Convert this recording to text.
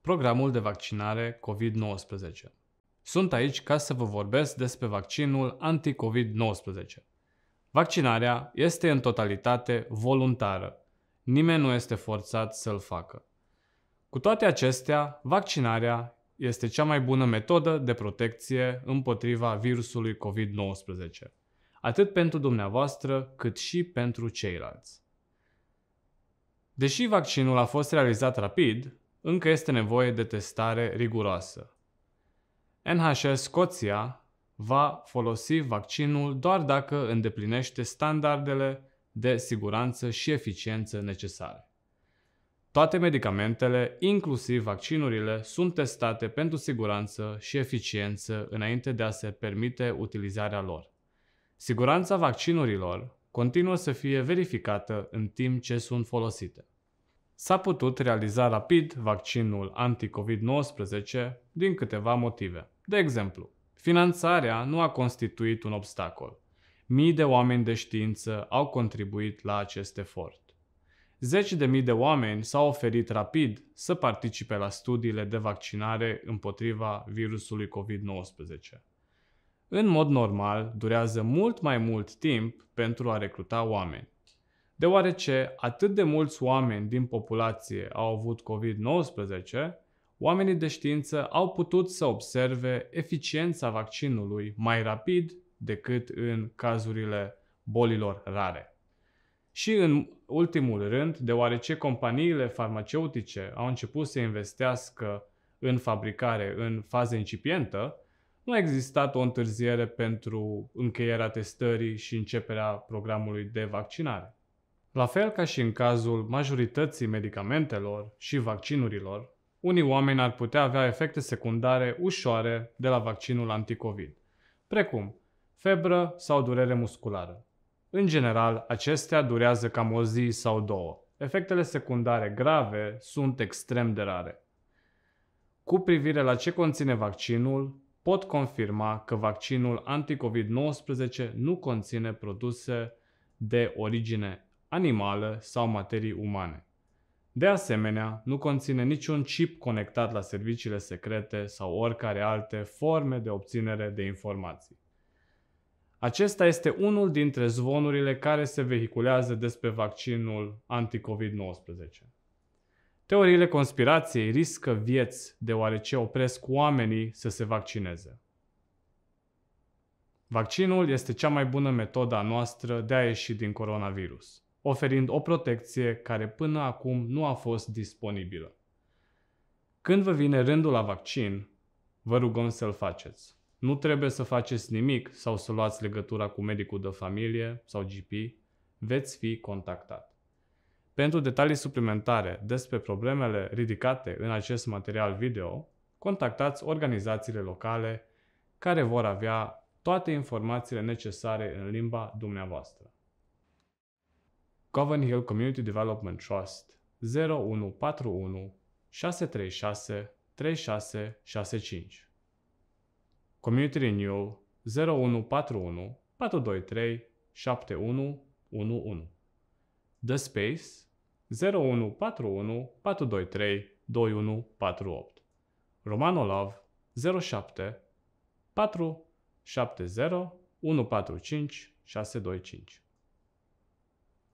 programul de vaccinare COVID-19. Sunt aici ca să vă vorbesc despre vaccinul anti-COVID-19. Vaccinarea este în totalitate voluntară. Nimeni nu este forțat să-l facă. Cu toate acestea, vaccinarea este cea mai bună metodă de protecție împotriva virusului COVID-19, atât pentru dumneavoastră cât și pentru ceilalți. Deși vaccinul a fost realizat rapid, încă este nevoie de testare riguroasă. NHS Scoția va folosi vaccinul doar dacă îndeplinește standardele de siguranță și eficiență necesare. Toate medicamentele, inclusiv vaccinurile, sunt testate pentru siguranță și eficiență înainte de a se permite utilizarea lor. Siguranța vaccinurilor continuă să fie verificată în timp ce sunt folosite. S-a putut realiza rapid vaccinul anti-COVID-19 din câteva motive. De exemplu, finanțarea nu a constituit un obstacol. Mii de oameni de știință au contribuit la acest efort. Zeci de mii de oameni s-au oferit rapid să participe la studiile de vaccinare împotriva virusului COVID-19. În mod normal, durează mult mai mult timp pentru a recruta oameni. Deoarece atât de mulți oameni din populație au avut COVID-19, oamenii de știință au putut să observe eficiența vaccinului mai rapid decât în cazurile bolilor rare. Și în ultimul rând, deoarece companiile farmaceutice au început să investească în fabricare în fază incipientă, nu a existat o întârziere pentru încheierea testării și începerea programului de vaccinare. La fel ca și în cazul majorității medicamentelor și vaccinurilor, unii oameni ar putea avea efecte secundare ușoare de la vaccinul anticovid, precum febră sau durere musculară. În general, acestea durează cam o zi sau două. Efectele secundare grave sunt extrem de rare. Cu privire la ce conține vaccinul, pot confirma că vaccinul anticovid-19 nu conține produse de origine animală sau materii umane. De asemenea, nu conține niciun chip conectat la serviciile secrete sau oricare alte forme de obținere de informații. Acesta este unul dintre zvonurile care se vehiculează despre vaccinul anticovid-19. Teoriile conspirației riscă vieți deoarece opresc oamenii să se vaccineze. Vaccinul este cea mai bună metodă a noastră de a ieși din coronavirus oferind o protecție care până acum nu a fost disponibilă. Când vă vine rândul la vaccin, vă rugăm să-l faceți. Nu trebuie să faceți nimic sau să luați legătura cu medicul de familie sau GP, veți fi contactat. Pentru detalii suplimentare despre problemele ridicate în acest material video, contactați organizațiile locale care vor avea toate informațiile necesare în limba dumneavoastră. Coven Hill Community Development Trust 0141 636 3665 Community Renewal 0141 423 7111 The Space 0141 423 2148 Romano Love 07 470 145 625